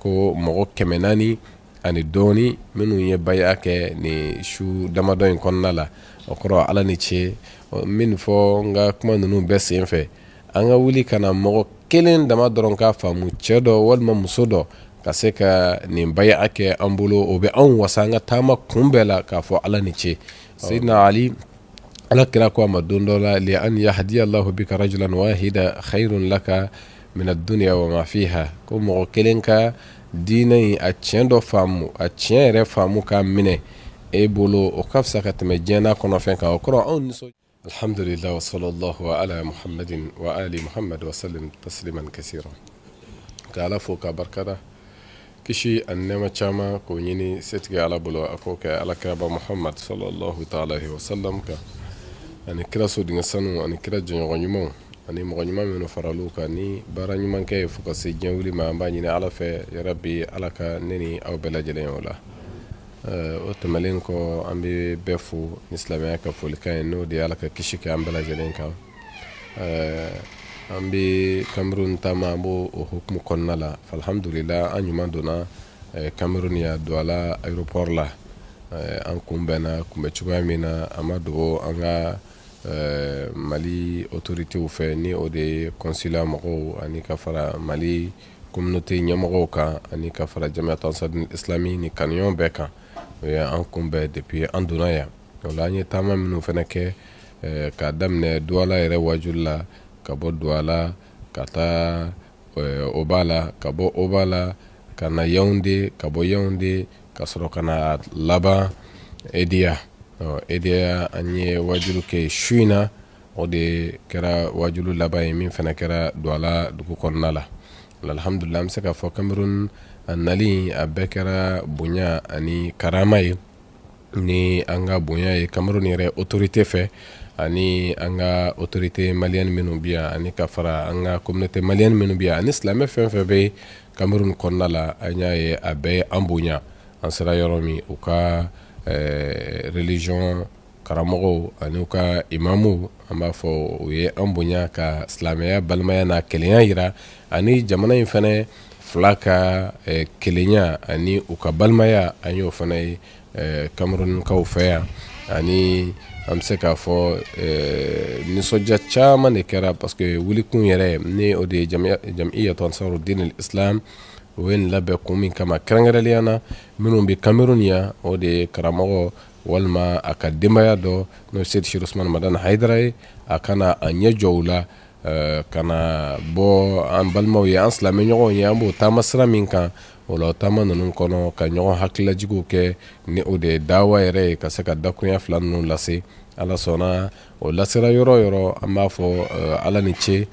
ko mɔgɔ kɛmɛ naani ani dɔɔni minnu ye baya kɛ ni su damadɔ in kɔnɔna la o kɔrɔ ala ni ce min fɔ n ka kuma ninnu bɛɛ sen fɛ an ka wuli ka na mɔgɔ kelen dama dɔrɔn k'a faamu cɛ dɔ walima muso dɔ ka se ka nin baya kɛ an bolo o bɛ anw wasa an ka taama kun bɛɛ la k'a fɔ ala ni ce sayidina ali ala kira ko a ma don dɔ la li an yahdiya allahu bika rajulan wahida khairun laka من الدنيا وما فيها كم mɔgɔ ديني اتشين دو فامو اتشين ري فامو faamu a tiɲɛ yɛrɛ faamu k'a minɛ e bolo الحمد لله وصلى الله على محمد وآل محمد وسلم تسليما كثيرا كالا فوكا بركدا كشي النما تشاما كونيني ستكي على بلو أكوكا على كرابة محمد صلى الله تعالى وسلم كا أنا كرا سودين سنو أنا يعني كرا جنغنيمو ani mɔgɔ ɲuman minnu faral'u kan ni baara ɲumankɛ ye fo ka se diɲɛ wuli ma an b'a ɲini ala fɛ yarabi ala ka ne ni aw bɛɛ lajɛlen o la o tɛmɛlen kɔ an bɛ bɛɛ fo ni silamɛya ka folikan ye n'o de ye ala ka kisi kɛ an bɛɛ lajɛlen kan an bɛ kamerun taama an b'o o hukumu kɔnɔna la alhamdulila an ɲuman donna kamerun ya don a la aéroport la an kun bɛnna kunbɛ cogoya min na a ma dogo an ka Euh, mali autoritew fɛ ni o de ye kɔnsila mɔgɔw ani ka fara mali communauté ɲɛmɔgɔw kan ani ka fara jamiyat ansadin islami ni kaniyɔn bɛɛ kan o ye an kunbɛn depuis an donna yan o la an ye taama minnu fɛnɛ kɛ k'a daminɛ duwala yɛrɛ wajuli la ka bɔ duwala ka taa euh, oba la ka bɔ oba la ka na yaounde ka bɔ yaounde ka sɔrɔ ka na laban ediya Uh, e an ye wajulu kɛ su in na o de kɛra wajulu laban ye min fana kɛra duwala dugu kɔnɔna la alhamdulila an be se k'a fɔ kamerun a nali a bɛɛ kɛra bonya ani karama ye ni an ka bonya ye kamerun yɛrɛ autorité fɛ ani an ka autorité maliyɛni minnu bi yan ani ka fara e an ka communauté maliyɛni minnu bi yan ani silamɛ fɛn fɛn be kamerun kɔnɔna la an y'a ye a bɛɛ an bonya an sera yɔrɔ min u ka Eh, religion karamɔgɔw ani u ka imamu an b'a fɔ u ye an bonya ka silamɛya balimaya n'a kelenya yira ani jamana yi fɛnɛ fila ka eh, kelenya ani u ka balimaya an y'o fana ye eh, kamerunkaw fɛ yan ani an be se k'a fɔ ninsɔdiya caaman de kɛra parce que wulikun yɛrɛ ni o de ye jamiyatɔn sarudin islam o ye nin labɛn kun min kama kɛrɛnkɛrɛnlenya na minnu bɛ kamerun ya o de karamɔgɔ walima a ka denbaya dɔ n'o shir sirosumani madan haidara ye a kana a ɲɛ jɔw la ka na bɔ an balimaw ye an silamɛ silamɛɲɔgɔnw ye an b'o taama sira min kan o la taama nunu kɔnɔ ka ɲɔgɔn hakililajigiw kɛ ni o de dawa yɛrɛ ye ka se ka dakuruya fila nunu lase ala sɔnna o lasera yɔrɔ yɔrɔ an b'a fɔ ala ni ce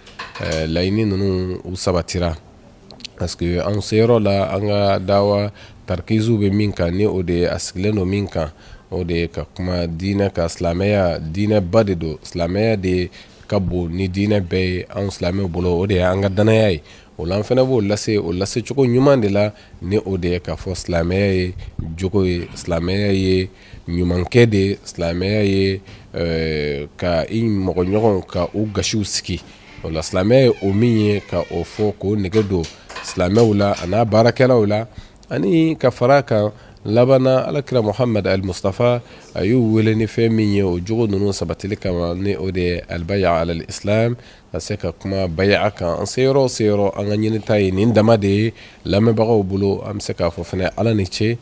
laɲini nunu u sabatira parce que an seyɔrɔ la an ka dawa tarkizu bɛ min kan ni o de ye a sigilen do min kan o de ye ka kuma diinɛ ka silamɛya diinɛba de do silamɛya de ka bon ni diinɛ bɛɛ ye an silamɛw bolo o de ye an ka danaya ye o la an fɛnɛ b'o lase o lasecogo ɲuman de la ni o de ye euh, k'a fɔ silamɛya ye jogo ye silamɛya ye ɲumankɛ de ye silamɛya ye uh, ka i mɔgɔ ɲɔgɔnw ka u gasiw sigi o la silamɛya ye o min ye ka o fɔ k'o nege don اسلامي ولا انا بركه ولا اني كفراك لبنا الكرا محمد المصطفى أيو ولني فيمي وجود نون لك ني أودي البيع على الإسلام أسيكا كما بيعك أن سيرو سيرو أن نتاي تاي نندما دي لما بغو بلو أمسكا ففنا على نيتشي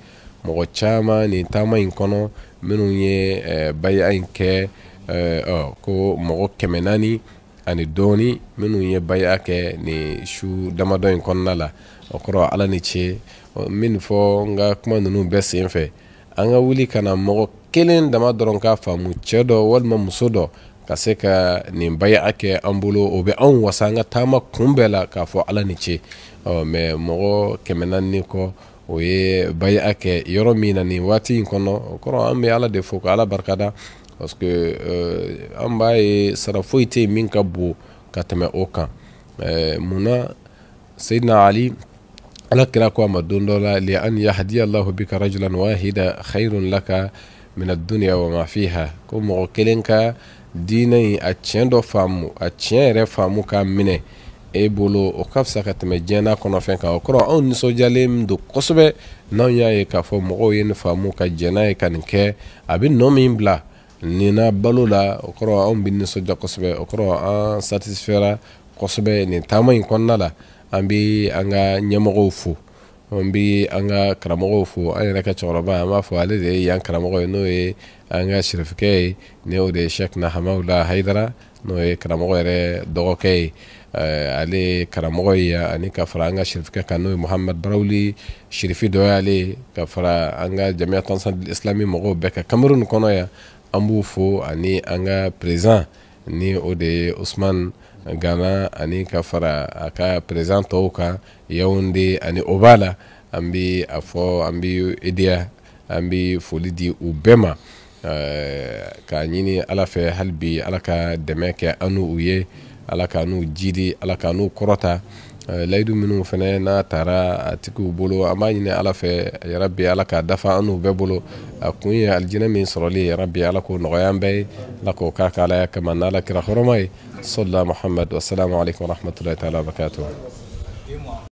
مو تشاما ني تاما ينكونو منو ني آه، بيع إنكي آه،, أه كو مو كمناني ani dɔɔni minnu ye baya kɛ ni su damadɔ in kɔnna la o kɔrɔ ala ni ce min fɔ n ka kuma nunu bɛ sen fɛ an ka wuli kana mɔgɔ kelen dama dɔrɔn k'a faamu cɛɛ dɔ walima muso dɔ ka se ka nin baya kɛ an bolo o be anw wasa an ka taama kun bɛɛ la k'a fɔ ala ni ce mɛ mɔgɔ kɛmɛ naani kɔ o ye baya kɛ yɔrɔ min na nin waati in kɔnɔ o kɔrɔ an be ala de fo ka ala barikada parce que an b'a ye sara foyi tɛ min ka bon ka tɛmɛ o kan euh, munna sayidina ali alakira ko a ma don dɔ la li an yahdiya allahu bika rajulan wahida khairun laka min adunya wa ma fiha ko mɔgɔ kelen ka diinɛ yi a tiɲɛ dɔ faamu a tiɲɛ yɛrɛ faamu k'a minɛ e bolo o ka fisa ka tɛmɛ diɲɛna kɔnɔfɛn kan o kɔrɔ anw nisɔndiyalen min don kosɛbɛ n'anw y'a ye k'a fɔ mɔgɔw ye nin faamu ka jɛn n'a ye ka nin kɛ a bɛ nɔ min bila nina na balo la o kɔrɔ anw bɛ nisɔndiya kosɛbɛ o kɔrɔ an satisfɛra kosɛbɛ nin taama in kɔnɔna la an bɛ an ka ɲɛmɔgɔw fo an bɛ an ka karamɔgɔw fo an yɛrɛ ka eh, cɛkɔrɔba an b'a fɔ ale de ye yan karamɔgɔ ye n'o ye an ka sirifikɛ ye ni o de ye shɛkina hamaw la hayidara n'o ye karamɔgɔ yɛrɛ dɔgɔkɛ ye ale karamɔgɔ ye ani ka fara an ka sirifikɛ kan n'o ye muhamad barawuli sirifi dɔ y'ale ka fara an ka jamiya tansan islami mɔgɔw bɛɛ ka kamerun kɔnɔ yan an b'u fo ani an ka perezan ni o de ye osman gana ani euh, ka fara a ka perezan tɔw kan yawunde ani oba la an bi a fɔ an bi idiya an bi foli di u bɛɛ ma k'a ɲini ala fɛ hali bi ala ka dɛmɛ kɛ an n'u ye ala ka n'u jidi ala ka n'u kɔrɔta layidu minnu fɛnɛ n'a tara a tigiw bolo an b'a ɲini ala fɛ yarabi ala k'a dafa an n'u bɛɛ bolo a kun ye alijinɛ min sɔrɔli yarabi ala k'o nɔgɔya an bɛɛ ye ala k'o k'a ka alaya kama n'ala kira hɔrɔma ye salila muhamad wasalamu aleykum warahmatulahi taala wabarakatuh